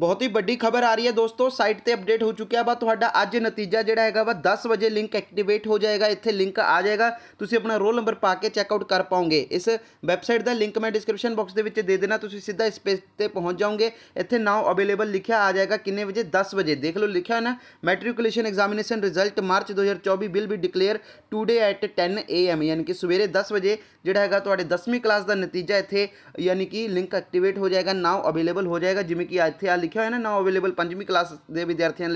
बहुत ही बड़ी खबर आ रही है दोस्तों साइट पर अपडेट हो चुके हैं वाडा अज नतीजा जोड़ा है वह दस बजे लिंक एक्टिवेट हो जाएगा इतने लिंक आ जाएगा तुम अपना रोल नंबर पा के चैकआउट कर पाओगे इस वैबसाइट का लिंक मैं डिस्क्रिप्शन बॉक्स के दे देना तुम सीधा इस पेज पर पहुँच जाओगे इतने नाउ अवेलेबल लिखा आ जाएगा किन्ने बजे दस बजे देख लो लिखा है ना मैट्रिकुलेशन एग्जामीनेशन रिजल्ट मार्च दो हज़ार चौबी will be declared today at ten A M यानी कि सवेरे दस बजे जोड़ा है दसवीं क्लास का नतीजा इतने यानी कि लिंक एक्टिवेट हो जाएगा नाउ अवेलेबल हो जाएगा जिम्मे कि इतने हुआ है ना नाव अवेलेबल पंजी क्लास के विद्यार्थियों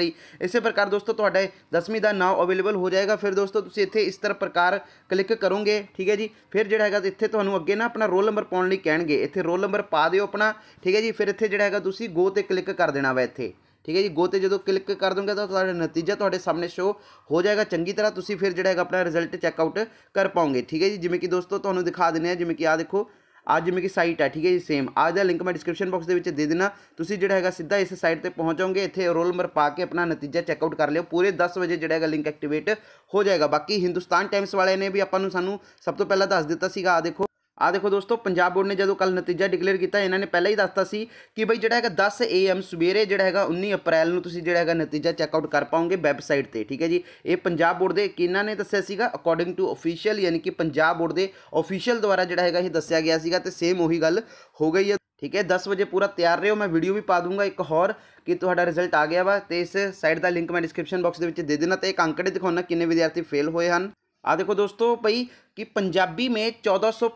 इस प्रकार दोस्तों तो दसवीं का नाव अवेलेबल हो जाएगा फिर दोस्तों तुम इतने इस तरह प्रकार क्लिक करोगे ठीक है जी फिर जो है इतने तुम्हें अगे ना अपना रोल नंबर पाने कहे इतने रोल नंबर पा दो अपना ठीक है जी फिर इतने जो है गो से क्लिक कर देना वा इतने ठीक है जी गोते जो क्लिक कर दूंगे तो नतीजा थोड़े सामने शो हो जाएगा चंकी तरह तुम फिर जो है अपना रिजल्ट चैकआउट कर पाओगे ठीक है जी जिमें कि दोस्तों तो दिखा दें जिमें कि आ देखो आज जिम्मे की साइट है ठीक है जी सेम आज का लिंक मैं डिस्क्रिप्शन बॉक्स के दे देना तुम्हें जो है सीधा इस साइट पर पहुँचोगे इतने रोल नंबर पा के अपना नतीजा चैकआउट कर लियो पूरे दस बजे जो है लिंक एक्टिवेट हो जाएगा बाकी हिंदुस्तान टाइम्स वाले ने भी आपको सूँ सब तो पहला दस दिता सगा आ देखो दोस्तों पाब बोर्ड ने जो कल नतीजा डिकलेयर किया इन्होंने पहले ही दसता स कि बई जो है दस ए एम सवेरे जोड़ा है उन्नी अप्रैल में तुम है नतीजा चैकआउट कर पाओगे वैबसाइट पर ठीक है जी ये पाब बोर्ड के एक इन्होंने दसिया अकॉर्डिंग टू ऑफिशियल यानी कि पाब बोर्ड के ऑफिशियल द्वारा जोड़ा है यह दसया गया से सेम उ गल हो गई है ठीक है दस बजे पूरा तैयार रहे हो मैं वीडियो भी पा दूंगा एक होर कि तुहरा रिजल्ट आ गया वा तो इस साइड का लिंक मैं डिस्क्रिप्शन बॉक्स के दे देना तो एक अंकड़े दिखा कि विद्यार्थी फेल हुए हैं आ देखो दोस्तों भाई कि पंजाबी में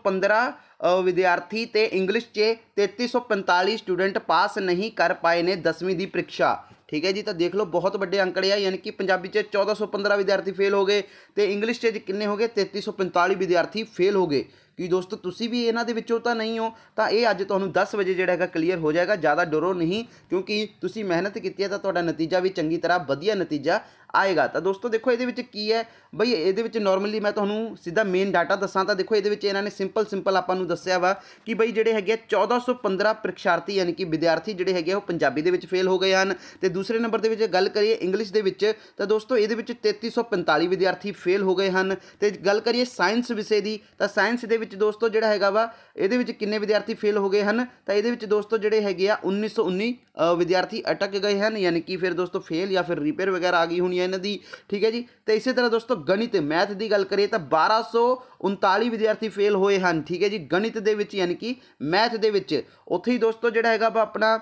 पंद्रह विद्यार्थी तो इंग्लिश सौ 3345 स्टूडेंट पास नहीं कर पाए ने दसवीं की परीक्षा ठीक है जी तो देख लो बहुत बड़े अंकड़े है यानी कि पंजाबी से पंद्रह विद्यार्थी फेल हो गए तो इंग्लिश से कितने हो गए 3345 विद्यार्थी फेल हो गए ਕਿ ਦੋਸਤੋ ਤੁਸੀਂ ਵੀ ਇਹਨਾਂ ਦੇ ਵਿੱਚੋਂ ਤਾਂ ਨਹੀਂ ਹੋ ਤਾਂ ਇਹ ਅੱਜ ਤੁਹਾਨੂੰ 10 ਵਜੇ ਜਿਹੜਾ ਹੈਗਾ ਕਲੀਅਰ ਹੋ ਜਾਏਗਾ ਜ਼ਿਆਦਾ ਡਰੋ ਨਹੀਂ ਕਿਉਂਕਿ ਤੁਸੀਂ ਮਿਹਨਤ ਕੀਤੀ ਹੈ ਤਾਂ ਤੁਹਾਡਾ ਨਤੀਜਾ ਵੀ ਚੰਗੀ ਤਰ੍ਹਾਂ ਵਧੀਆ ਨਤੀਜਾ ਆਏਗਾ ਤਾਂ ਦੋਸਤੋ ਦੇਖੋ ਇਹਦੇ ਵਿੱਚ ਕੀ ਹੈ ਬਈ ਇਹਦੇ ਵਿੱਚ ਨਾਰਮਲੀ ਮੈਂ ਤੁਹਾਨੂੰ ਸਿੱਧਾ ਮੇਨ ਡਾਟਾ ਦੱਸਾਂ ਤਾਂ ਦੇਖੋ ਇਹਦੇ ਵਿੱਚ ਇਹਨਾਂ ਨੇ ਸਿੰਪਲ ਸਿੰਪਲ ਆਪਾਂ ਨੂੰ ਦੱਸਿਆ ਵਾ ਕਿ ਬਈ ਜਿਹੜੇ ਹੈਗੇ 1415 ਪ੍ਰੀਖਿਆਰਥੀ ਯਾਨੀ ਕਿ ਵਿਦਿਆਰਥੀ ਜਿਹੜੇ ਹੈਗੇ ਉਹ ਪੰਜਾਬੀ ਦੇ ਵਿੱਚ ਫੇਲ ਹੋ ਗਏ ਹਨ ਤੇ ਦੂਸਰੇ ਨੰਬਰ ਦੇ ਵਿੱਚ ਗੱਲ ਕਰੀਏ ਇੰਗਲਿਸ਼ ਦੇ ਵਿੱਚ ਤਾਂ ਦੋਸਤੋ ਇਹਦੇ ਵਿੱਚ 3345 ਵਿਦਿਆਰਥੀ ਫੇਲ ਹੋ ਗਏ ਹਨ ਤੇ ਗੱਲ ਕਰੀਏ ਸਾਇੰਸ ਵਿਸ਼ੇ ਦੀ ਤਾਂ ਸਾਇੰਸ ਦੇ दोस्तों जोड़ा है वा ये किन्ने विद्यार्थी फेल हो गए हैं तो ये दोस्तों जोड़े है उन्नीस सौ उन्नी विद्यार्थी अटक गए हैं यानी कि फिर दोस्तों फेल या फिर रिपेयर वगैरह आ गई होनी है इन्हें ठीक है जी तो इस तरह दोस्तों गणित मैथ की गल करिए बारह सौ उनताली विद्यार्थी फेल होए हैं ठीक है जी गणित यानी कि मैथ के उ दोस्तों जोड़ा है अपना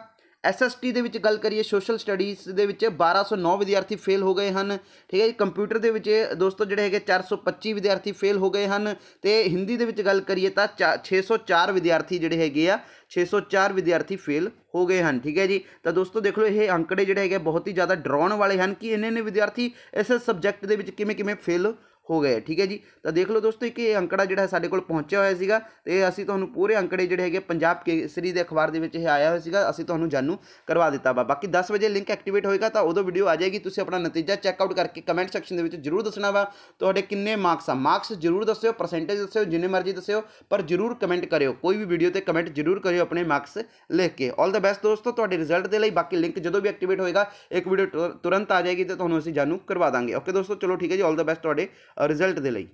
एस एस टी के गल करिए सोशल स्टडीज़ के बारह सौ नौ विद्यार्थी फेल हो गए हैं ठीक है जी कंप्यूटर के दोस्तों जोड़े है चार सौ पच्ची विद्यार्थी फेल हो गए हैं तो हिंदी के गल करिए चा छे सौ चार विद्यार्थी जोड़े है छे सौ चार विद्यार्थी फेल हो गए हैं ठीक है जी तो दोस्तों देख लो ये अंकड़े जोड़े है बहुत ही ज़्यादा डराने वाले हैं कि इन्हें विद्यार्थी इस सबजैक्ट के किमें किमें फेल हो गए ठीक है जी तो देख लो दोस्तों एक अंकड़ा जोड़ा साढ़े को पहुँचा हुआ है तो असं तुम्हें पूरे अंकड़े जोड़े है पाब केसरी के अखबार के आया हुआ असं तुम्हें जानू करवा दिता वा बाकी दस बजे लिंक एक्टिवेट होएगा तो उदो वीडियो आ जाएगी तुम अपना नतीजा चैकआउट करके कमेंट सैक्शन में जरूर दसना वा तो किन्ने मार्क्स आ मार्क्स जरूर दस्यो परसेंटेज दस्यो जिन्हें मर्जी दस्यो पर जरूर कमेंट करो कोई भी वीडियो से कमेंट जरूर करो अपने मार्क्स लिख के ऑल द बेस्ट दोस्तों तो रिजल्ट के लिए बाकी लिंक जो भी एक्टिवेट होएगा एक वीडियो तुरंत आ जाएगी तो थोड़ा जानू करवा देंगे ओके दोस्तों चलो ठीक है जी ऑल द बेस्ट थोड़े रिजल्ट दिलाई